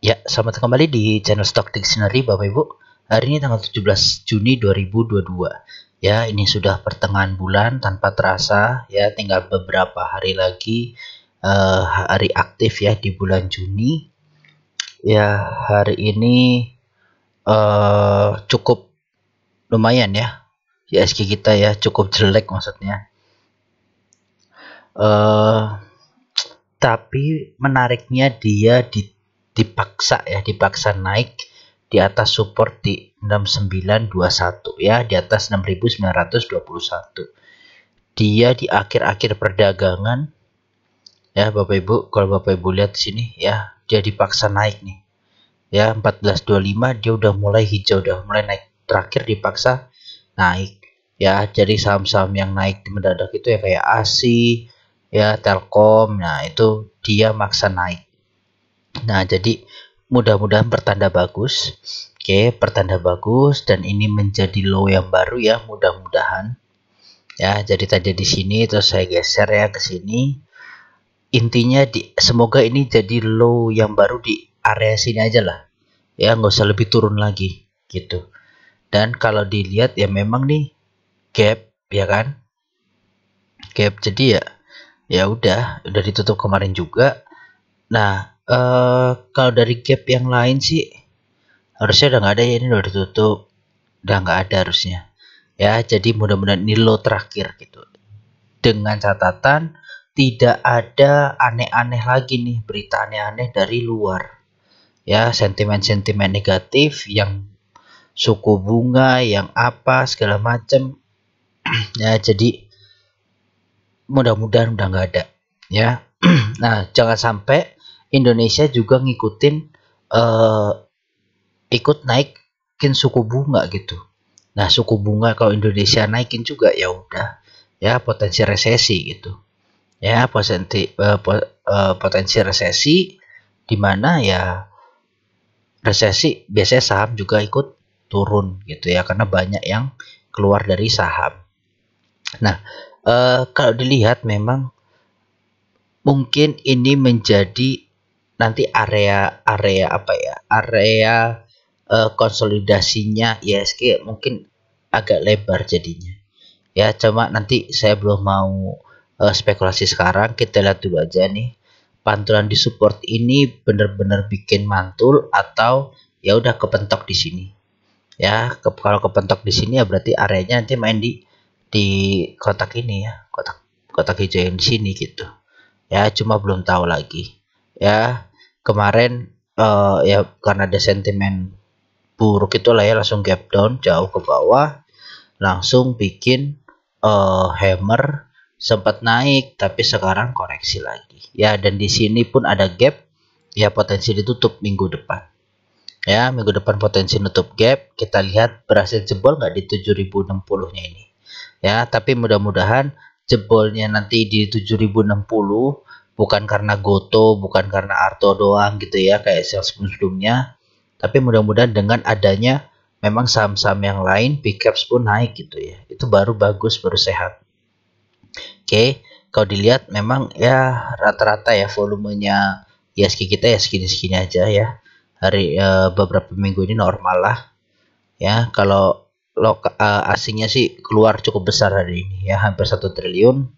Ya, selamat kembali di channel Stock Dictionary Bapak Ibu. Hari ini tanggal 17 Juni 2022. Ya, ini sudah pertengahan bulan tanpa terasa ya, tinggal beberapa hari lagi uh, hari aktif ya di bulan Juni. Ya, hari ini uh, cukup lumayan ya. ISG kita ya cukup jelek maksudnya. Uh, tapi menariknya dia di dipaksa ya dipaksa naik di atas support di 6921 ya di atas 6921 dia di akhir-akhir perdagangan ya Bapak Ibu kalau Bapak Ibu lihat sini ya dia dipaksa naik nih ya 1425 dia udah mulai hijau udah mulai naik terakhir dipaksa naik ya jadi saham-saham yang naik di mendadak itu ya kayak ASI ya Telkom nah itu dia maksa naik Nah, jadi mudah-mudahan pertanda bagus. Oke, okay, pertanda bagus dan ini menjadi low yang baru ya, mudah-mudahan. Ya, jadi tadi di sini terus saya geser ya ke sini. Intinya di, semoga ini jadi low yang baru di area sini aja lah. Ya, nggak usah lebih turun lagi gitu. Dan kalau dilihat ya memang nih gap ya kan? Gap jadi ya ya udah, udah ditutup kemarin juga. Nah, Eh, kalau dari gap yang lain sih harusnya udah nggak ada ya ini udah ditutup udah nggak ada harusnya ya jadi mudah-mudahan ini low terakhir gitu dengan catatan tidak ada aneh-aneh lagi nih berita aneh-aneh dari luar ya sentimen-sentimen negatif yang suku bunga yang apa segala macam ya jadi mudah-mudahan udah nggak ada ya nah jangan sampai Indonesia juga ngikutin uh, ikut naikin suku bunga gitu. Nah suku bunga kalau Indonesia naikin juga ya udah ya potensi resesi gitu. Ya potensi uh, potensi resesi dimana ya resesi biasanya saham juga ikut turun gitu ya karena banyak yang keluar dari saham. Nah uh, kalau dilihat memang mungkin ini menjadi nanti area area apa ya area uh, konsolidasinya ISG ya, mungkin agak lebar jadinya ya cuma nanti saya belum mau uh, spekulasi sekarang kita lihat dulu aja nih pantulan di support ini benar-benar bikin mantul atau ya udah kepentok di sini ya ke, kalau kepentok di sini ya berarti areanya nanti main di di kotak ini ya kotak kotak hijau yang di sini gitu ya cuma belum tahu lagi ya kemarin uh, ya karena ada sentimen buruk itu lah ya langsung gap down jauh ke bawah langsung bikin uh, hammer sempat naik tapi sekarang koreksi lagi ya dan di sini pun ada gap ya potensi ditutup minggu depan ya minggu depan potensi nutup gap kita lihat berhasil jebol nggak di 7060 nya ini ya tapi mudah-mudahan jebolnya nanti di 7060 bukan karena Goto, bukan karena Arto doang gitu ya kayak sales sebelum-sebelumnya. Tapi mudah-mudahan dengan adanya memang saham-saham yang lain pickups pun naik gitu ya. Itu baru bagus, baru sehat. Oke, okay. kalau dilihat memang ya rata-rata ya volumenya ya ISG kita ya segini-segini aja ya. Hari e, beberapa minggu ini normal lah. Ya, kalau lo e, eh, asingnya sih keluar cukup besar hari ini ya, hampir satu triliun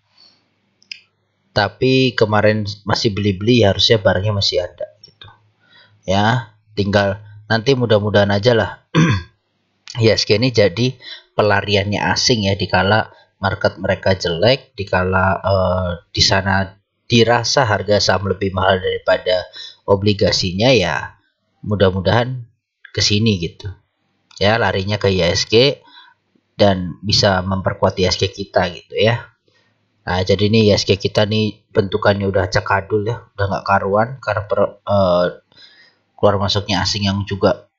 tapi kemarin masih beli-beli harusnya barangnya masih ada gitu ya tinggal nanti mudah-mudahan aja lah ISG ini jadi pelariannya asing ya dikala market mereka jelek dikala uh, di sana dirasa harga saham lebih mahal daripada obligasinya ya mudah-mudahan ke sini gitu ya larinya ke ISG dan bisa memperkuat ISG kita gitu ya Nah, jadi nih ya, ISG kita nih bentukannya udah cekadul ya, udah nggak karuan karena per, uh, keluar masuknya asing yang juga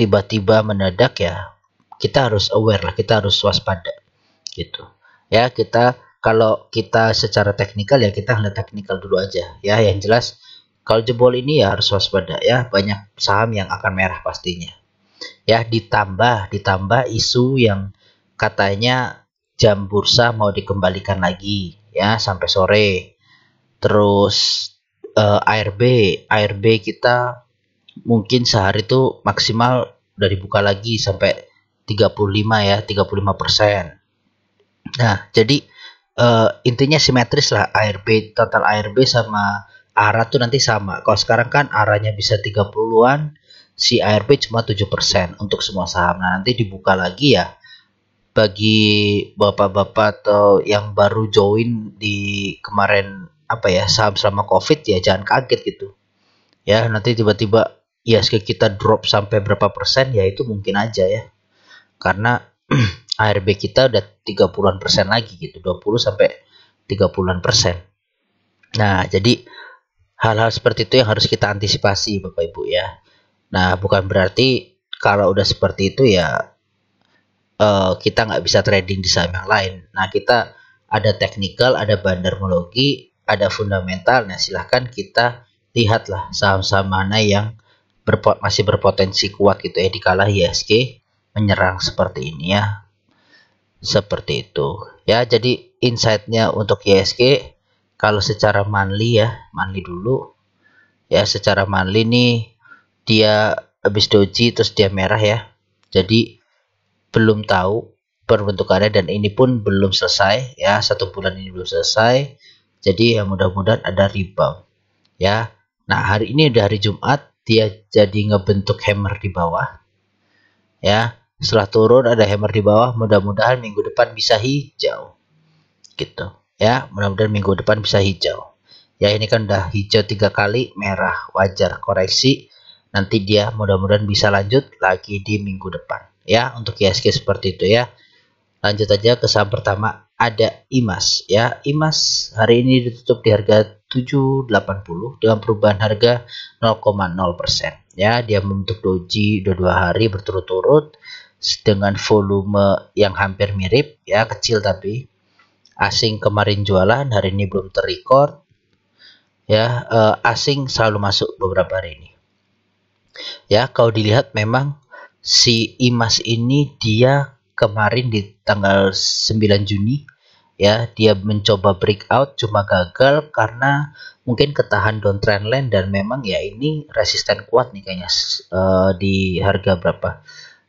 tiba-tiba mendadak ya. Kita harus aware lah, kita harus waspada gitu. Ya, kita kalau kita secara teknikal ya kita ngeliat teknikal dulu aja ya. Yang jelas kalau jebol ini ya harus waspada ya, banyak saham yang akan merah pastinya. Ya, ditambah ditambah isu yang katanya jam bursa mau dikembalikan lagi ya sampai sore. Terus uh, eh, ARB, ARB kita mungkin sehari itu maksimal dari buka lagi sampai 35 ya, 35 persen. Nah, jadi uh, intinya simetris lah ARB, total ARB sama ARA tuh nanti sama. Kalau sekarang kan ara bisa 30-an, si ARB cuma 7% untuk semua saham. Nah, nanti dibuka lagi ya bagi bapak-bapak atau yang baru join di kemarin apa ya saham selama covid ya jangan kaget gitu ya nanti tiba-tiba ya -tiba kita drop sampai berapa persen ya itu mungkin aja ya karena ARB kita udah 30-an persen lagi gitu 20 sampai 30-an persen nah jadi hal-hal seperti itu yang harus kita antisipasi Bapak Ibu ya nah bukan berarti kalau udah seperti itu ya uh, kita nggak bisa trading di saham yang lain. Nah kita ada teknikal, ada bandarmologi, ada fundamental. Nah silahkan kita lihatlah saham-saham mana yang berpot masih berpotensi kuat gitu ya kalah ISG menyerang seperti ini ya. Seperti itu. Ya, jadi insightnya untuk ISG kalau secara manly ya, manly dulu. Ya, secara manly nih dia habis doji terus dia merah ya. Jadi belum tahu perbentukannya dan ini pun belum selesai ya satu bulan ini belum selesai jadi ya mudah-mudahan ada rebound ya nah hari ini udah hari Jumat dia jadi ngebentuk hammer di bawah ya setelah turun ada hammer di bawah mudah-mudahan minggu depan bisa hijau gitu ya mudah-mudahan minggu depan bisa hijau ya ini kan udah hijau tiga kali merah wajar koreksi nanti dia mudah-mudahan bisa lanjut lagi di minggu depan ya untuk ISG seperti itu ya lanjut aja ke saham pertama ada IMAS ya IMAS hari ini ditutup di harga 780 dengan perubahan harga 0,0% ya dia membentuk doji dua dua hari berturut-turut dengan volume yang hampir mirip ya kecil tapi asing kemarin jualan hari ini belum terrecord ya eh, asing selalu masuk beberapa hari ini ya kalau dilihat memang si Imas ini dia kemarin di tanggal 9 Juni ya dia mencoba breakout cuma gagal karena mungkin ketahan downtrend line dan memang ya ini resisten kuat nih kayaknya uh, di harga berapa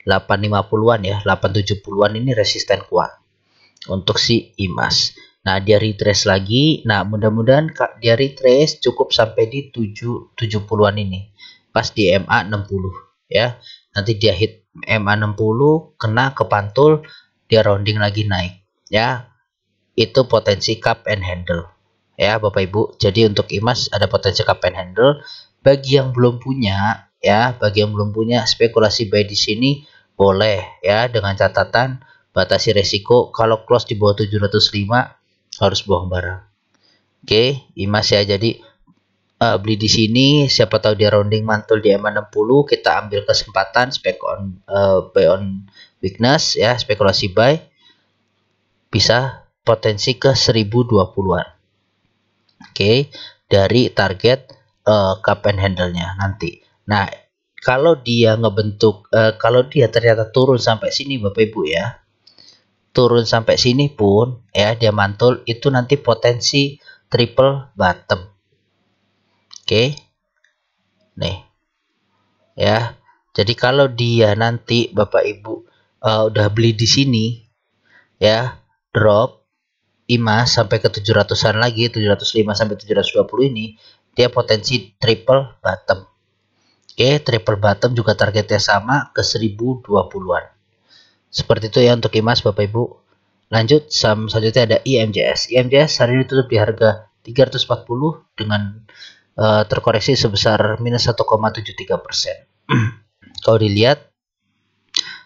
850-an ya 870-an ini resisten kuat untuk si IMAS nah dia retrace lagi nah mudah-mudahan dia retrace cukup sampai di 770-an ini pas di MA 60 ya nanti dia hit MA60 kena ke pantul dia rounding lagi naik ya itu potensi cup and handle ya Bapak Ibu jadi untuk emas ada potensi cup and handle bagi yang belum punya ya bagi yang belum punya spekulasi buy di sini boleh ya dengan catatan batasi resiko kalau close di bawah 705 harus buang barang oke okay, IMAS ya jadi uh, beli di sini siapa tahu dia rounding mantul di ma 60 kita ambil kesempatan spek on uh, buy on weakness ya spekulasi buy bisa potensi ke 1020-an oke okay, dari target uh, cup and handle-nya nanti nah kalau dia ngebentuk uh, kalau dia ternyata turun sampai sini Bapak Ibu ya turun sampai sini pun ya dia mantul itu nanti potensi triple bottom Oke. Nih. Ya. Jadi kalau dia nanti Bapak Ibu uh, udah beli di sini ya, drop emas sampai ke 700-an lagi, 705 sampai 720 ini, dia potensi triple bottom. Oke, triple bottom juga targetnya sama ke 1020-an. Seperti itu ya untuk IMAS Bapak Ibu. Lanjut, selanjutnya ada IMJS. IMJS hari ini tutup di harga 340 dengan Eh, terkoreksi sebesar minus 1,73 persen. Kalau dilihat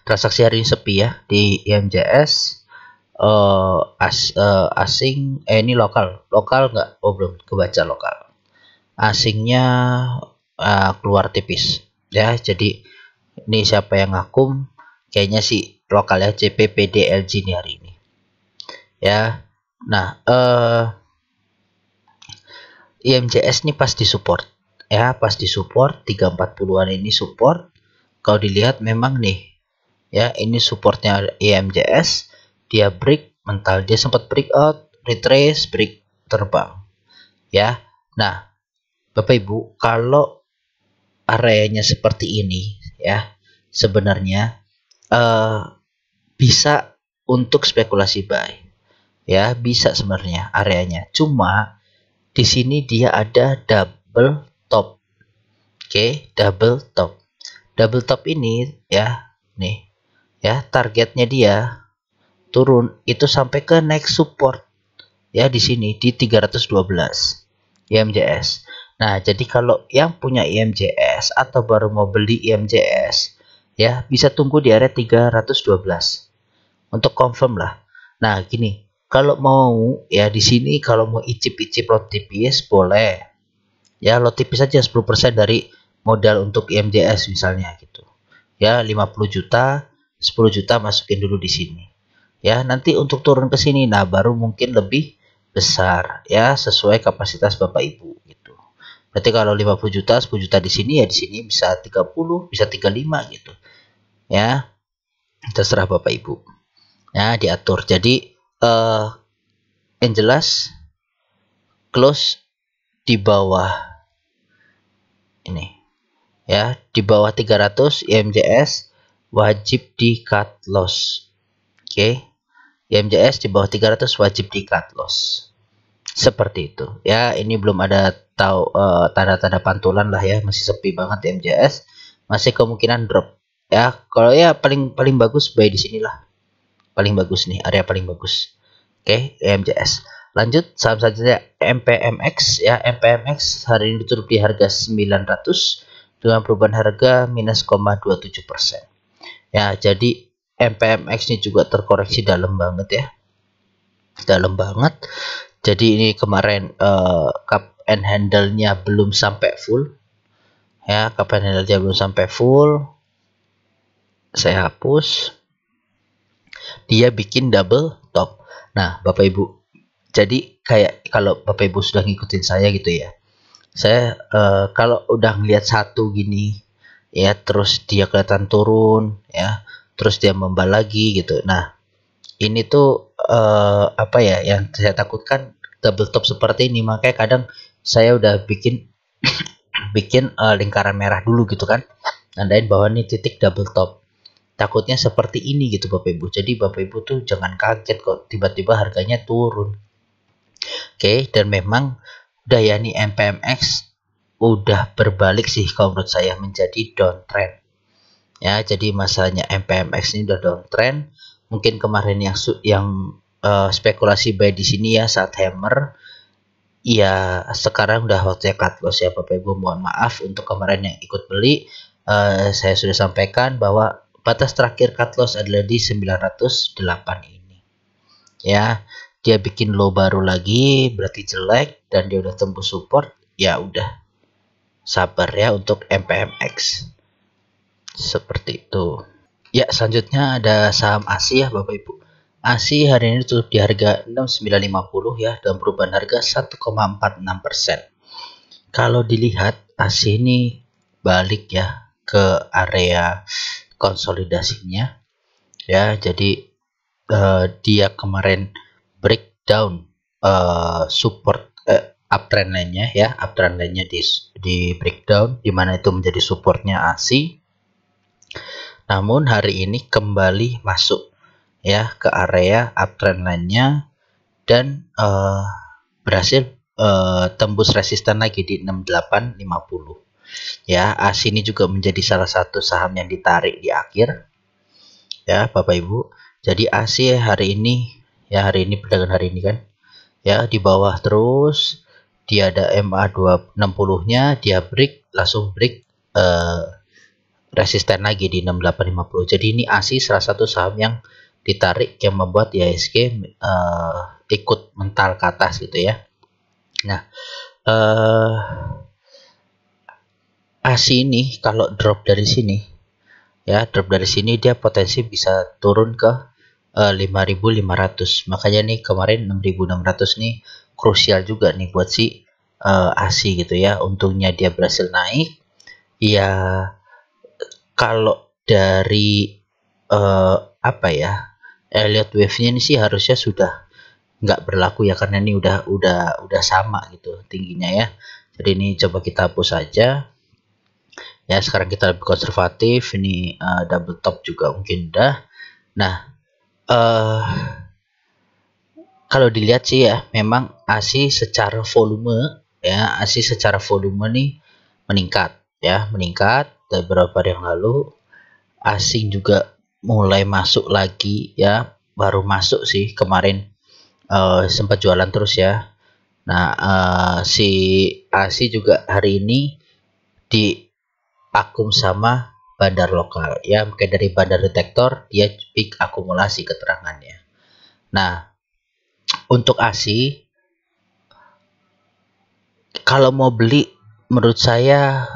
transaksi hari ini sepi ya di IMJS uh, eh, as, uh, asing eh ini lokal lokal nggak oh belum kebaca lokal asingnya uh, keluar tipis ya jadi ini siapa yang ngakum kayaknya sih ya CPPDLG ini hari ini ya nah eh uh, IMJS ini pas support ya pas support 340-an ini support kalau dilihat memang nih ya ini supportnya IMJS dia break mental dia sempat break out retrace break terbang ya nah Bapak Ibu kalau areanya seperti ini ya sebenarnya uh, bisa untuk spekulasi buy ya bisa sebenarnya areanya cuma di sini dia ada double top oke okay, double top double top ini ya nih ya targetnya dia turun itu sampai ke next support ya di sini di 312 IMJS nah jadi kalau yang punya IMJS atau baru mau beli IMJS ya bisa tunggu di area 312 untuk confirm lah nah gini kalau mau ya di sini kalau mau icip-icip lot tipis boleh ya lot tipis saja 10% dari modal untuk IMJS misalnya gitu ya 50 juta 10 juta masukin dulu di sini ya nanti untuk turun ke sini nah baru mungkin lebih besar ya sesuai kapasitas Bapak Ibu gitu berarti kalau 50 juta 10 juta di sini ya di sini bisa 30 bisa 35 gitu ya terserah Bapak Ibu ya diatur jadi uh, yang jelas close di bawah ini ya di bawah 300 IMJS wajib di cut loss oke okay. IMJS di bawah 300 wajib di cut loss seperti itu ya ini belum ada tahu uh, tanda-tanda pantulan lah ya masih sepi banget IMJS masih kemungkinan drop ya kalau ya paling paling bagus buy di sinilah paling bagus nih area paling bagus oke okay, EMJS lanjut saham selanjutnya MPMX ya MPMX hari ini ditutup di harga 900 dengan perubahan harga minus 0,27 persen ya jadi MPMX ini juga terkoreksi dalam banget ya dalam banget jadi ini kemarin uh, cup and handle-nya belum sampai full ya cup and handle-nya belum sampai full saya hapus dia bikin double top. Nah, Bapak Ibu, jadi kayak kalau Bapak Ibu sudah ngikutin saya gitu ya. Saya uh, kalau udah ngelihat satu gini ya, terus dia kelihatan turun ya, terus dia membal lagi gitu. Nah, ini tuh uh, apa ya yang saya takutkan double top seperti ini makanya kadang saya udah bikin bikin uh, lingkaran merah dulu gitu kan nandain bahwa ini titik double top takutnya seperti ini gitu Bapak Ibu jadi Bapak Ibu tuh jangan kaget kok tiba-tiba harganya turun oke dan memang Dayani MPMX udah berbalik sih kalau menurut saya menjadi downtrend ya jadi masalahnya MPMX ini udah downtrend mungkin kemarin yang yang uh, spekulasi buy di sini ya saat hammer ya sekarang udah waktunya cut loss ya Bapak Ibu mohon maaf untuk kemarin yang ikut beli uh, saya sudah sampaikan bahwa batas terakhir cut loss adalah di 908 ini ya dia bikin low baru lagi berarti jelek dan dia udah tembus support ya udah sabar ya untuk MPMX seperti itu ya selanjutnya ada saham ASI ya Bapak Ibu ASI hari ini tutup di harga 6950 ya dan perubahan harga 1,46% kalau dilihat ASI ini balik ya ke area konsolidasinya ya jadi uh, dia kemarin breakdown uh, support uh, uptrend lainnya ya uptrend lainnya di di breakdown dimana itu menjadi supportnya ASI. namun hari ini kembali masuk ya ke area uptrend lainnya dan uh, berhasil uh, tembus resisten lagi di 6850 Ya, AS ini juga menjadi salah satu saham yang ditarik di akhir. Ya, Bapak Ibu. Jadi AS hari ini ya hari ini perdagangan hari ini kan. Ya, di bawah terus dia ada MA 260-nya, dia break langsung break eh, resisten lagi di 6850. Jadi ini ASI salah satu saham yang ditarik yang membuat ya uh, ikut mental ke atas gitu ya. Nah, uh, AC ah, ini kalau drop dari sini ya drop dari sini dia potensi bisa turun ke uh, eh, 5500 makanya nih kemarin 6600 nih krusial juga nih buat si uh, eh, AC gitu ya untungnya dia berhasil naik ya kalau dari uh, apa ya Elliot wave-nya ini sih harusnya sudah nggak berlaku ya karena ini udah udah udah sama gitu tingginya ya jadi ini coba kita hapus saja ya sekarang kita lebih konservatif ini uh, double top juga mungkin dah. nah uh, kalau dilihat sih ya memang ASI secara volume ya ASI secara volume nih meningkat ya meningkat dari beberapa hari yang lalu asing juga mulai masuk lagi ya baru masuk sih kemarin uh, sempat jualan terus ya nah uh, si ASI juga hari ini di akum sama bandar lokal ya mungkin dari bandar detektor dia pick akumulasi keterangannya nah untuk ASI kalau mau beli menurut saya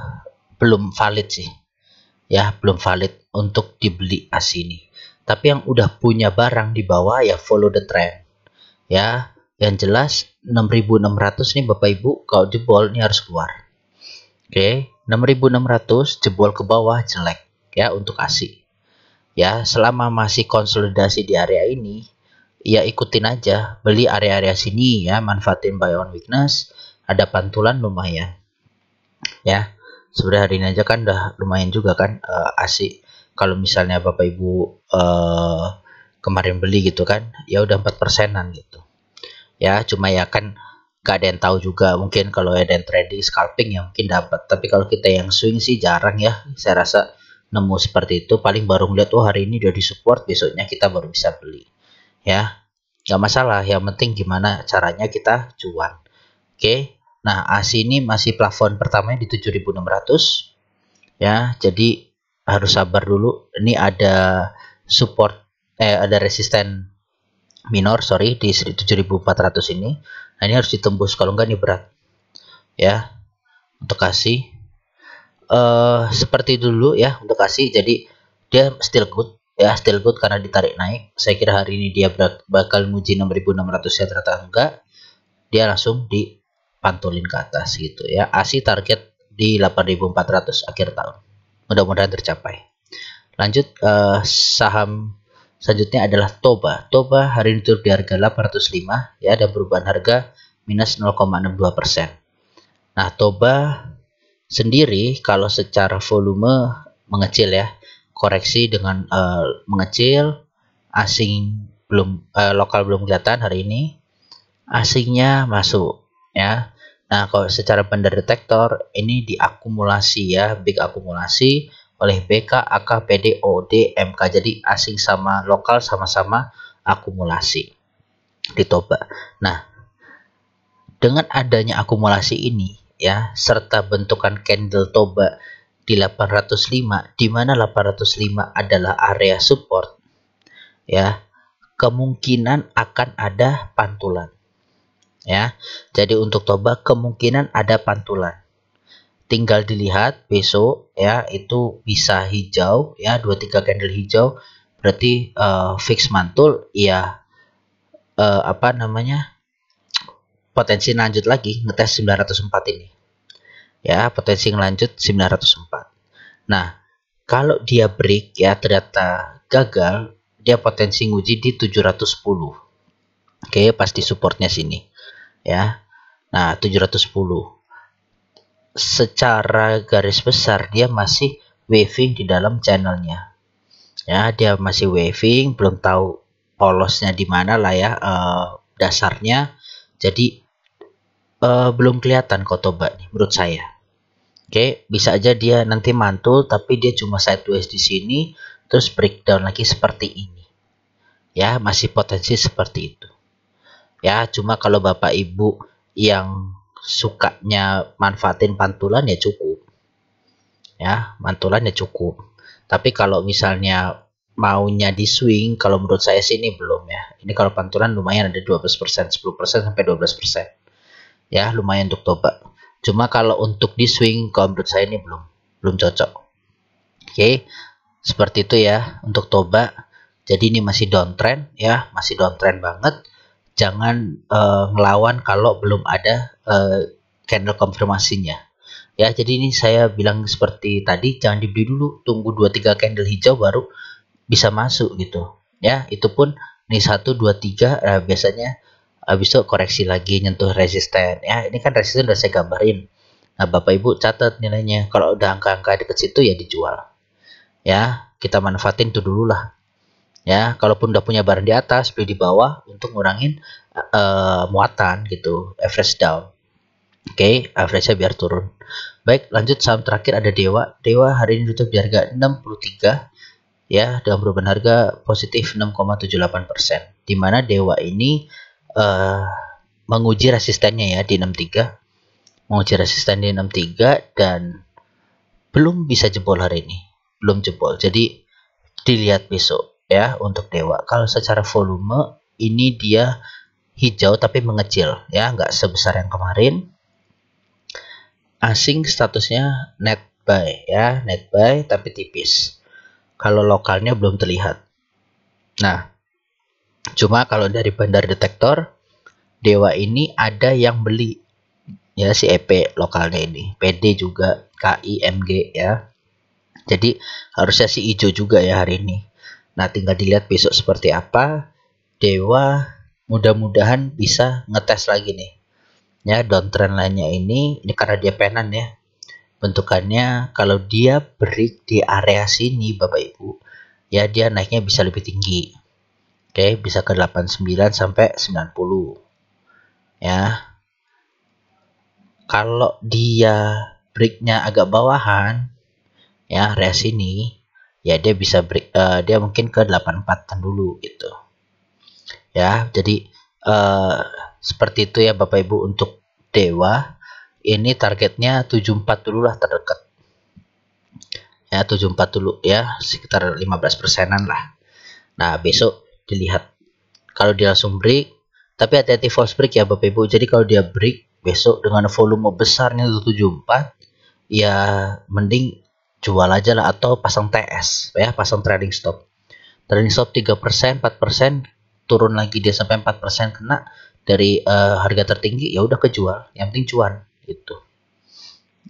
belum valid sih ya belum valid untuk dibeli ASI ini tapi yang udah punya barang di bawah ya follow the trend ya yang jelas 6600 nih Bapak Ibu kalau jebol ini harus keluar oke okay 6600 jebol ke bawah jelek ya untuk ASI. Ya, selama masih konsolidasi di area ini, ya ikutin aja, beli area-area sini ya, manfaatin buy on weakness, ada pantulan lumayan. Ya. Sebenarnya hari ini aja kan udah lumayan juga kan uh, eh, ASI. Kalau misalnya Bapak Ibu uh, kemarin beli gitu kan, ya udah 4 persenan gitu. Ya, cuma ya kan gak ada yang tahu juga mungkin kalau ada yang trading scalping ya mungkin dapat tapi kalau kita yang swing sih jarang ya saya rasa nemu seperti itu paling baru ngeliat oh hari ini udah di support besoknya kita baru bisa beli ya nggak masalah yang penting gimana caranya kita cuan oke nah as ini masih plafon pertamanya di 7600 ya jadi harus sabar dulu ini ada support eh ada resisten minor sorry di 7400 ini nah ini harus ditembus kalau enggak ini berat ya untuk kasih uh, seperti dulu ya untuk kasih jadi dia still good ya still good karena ditarik naik saya kira hari ini dia berat bakal nguji 6600 ya ternyata enggak dia langsung dipantulin ke atas gitu ya ASI target di 8400 akhir tahun mudah-mudahan tercapai lanjut uh, saham Selanjutnya adalah Toba. Toba hari ini turun di harga 805 ya dan perubahan harga minus 0,62%. persen Nah, Toba sendiri kalau secara volume mengecil ya, koreksi dengan uh, mengecil, asing belum uh, lokal belum kelihatan hari ini. Asingnya masuk ya. Nah, kalau secara penderetektor ini diakumulasi ya, big akumulasi oleh BK, AK, PD, OD, MK. Jadi asing sama lokal sama-sama akumulasi ditoba Nah, dengan adanya akumulasi ini ya serta bentukan candle Toba di 805 di mana 805 adalah area support ya kemungkinan akan ada pantulan ya jadi untuk Toba kemungkinan ada pantulan tinggal dilihat besok ya itu bisa hijau ya 23 candle hijau berarti uh, fix mantul ya uh, apa namanya potensi lanjut lagi ngetes 904 ini ya potensi lanjut 904 nah kalau dia break ya ternyata gagal dia potensi nguji di 710 oke okay, pasti supportnya sini ya nah 710 secara garis besar dia masih waving di dalam channelnya ya dia masih waving belum tahu polosnya di mana lah ya uh, dasarnya jadi uh, belum kelihatan kotoba nih menurut saya oke bisa aja dia nanti mantul tapi dia cuma sideways di sini terus breakdown lagi seperti ini ya masih potensi seperti itu ya cuma kalau bapak ibu yang sukanya manfaatin pantulan ya cukup ya mantulan ya cukup tapi kalau misalnya maunya di swing kalau menurut saya sih ini belum ya ini kalau pantulan lumayan ada 12% 10% sampai 12% ya lumayan untuk toba cuma kalau untuk di swing kalau menurut saya ini belum belum cocok oke seperti itu ya untuk toba jadi ini masih downtrend ya masih downtrend banget jangan uh, eh, ngelawan kalau belum ada uh, candle konfirmasinya ya jadi ini saya bilang seperti tadi jangan dibeli dulu tunggu 2-3 candle hijau baru bisa masuk gitu ya itu pun ini 1 2 3 nah biasanya habis eh, itu koreksi lagi nyentuh resisten ya ini kan resisten udah saya gambarin nah Bapak Ibu catat nilainya kalau udah angka-angka deket situ ya dijual ya kita manfaatin itu dulu lah ya kalaupun udah punya barang di atas beli di bawah untuk ngurangin uh, muatan gitu average down oke okay, average-nya biar turun baik lanjut saham terakhir ada Dewa Dewa hari ini tutup di harga 63 ya dalam perubahan harga positif 6,78% persen. dimana Dewa ini uh, menguji resistennya ya di 63 menguji resisten di 63 dan belum bisa jebol hari ini belum jebol jadi dilihat besok ya untuk dewa. Kalau secara volume ini dia hijau tapi mengecil ya, nggak sebesar yang kemarin. Asing statusnya net buy ya, net buy tapi tipis. Kalau lokalnya belum terlihat. Nah, cuma kalau dari bandar detektor dewa ini ada yang beli ya si EP lokalnya ini, PD juga, KIMG ya. Jadi harusnya si hijau juga ya hari ini. Nah, tinggal dilihat besok seperti apa. Dewa mudah-mudahan bisa ngetes lagi nih. Ya, downtrend lainnya ini, ini karena dia penan ya. Bentukannya kalau dia break di area sini Bapak Ibu, ya dia naiknya bisa lebih tinggi. Oke, bisa ke 89 sampai 90. Ya. Kalau dia breaknya agak bawahan, ya area sini, ya dia bisa break, uh, dia mungkin ke 84 dulu gitu ya jadi uh, seperti itu ya Bapak Ibu untuk Dewa ini targetnya 74 dulu lah terdekat ya 74 dulu ya sekitar 15 persenan lah nah besok dilihat kalau dia langsung break tapi hati-hati false break ya Bapak Ibu jadi kalau dia break besok dengan volume besarnya 74 ya mending jual aja lah atau pasang TS ya pasang trading stop trading stop 3% 4% turun lagi dia sampai 4% kena dari uh, harga tertinggi ya udah kejual yang penting cuan gitu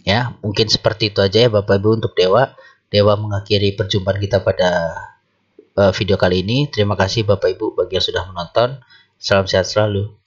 ya mungkin seperti itu aja ya Bapak Ibu untuk Dewa Dewa mengakhiri perjumpaan kita pada uh, video kali ini terima kasih Bapak Ibu bagi yang sudah menonton salam sehat selalu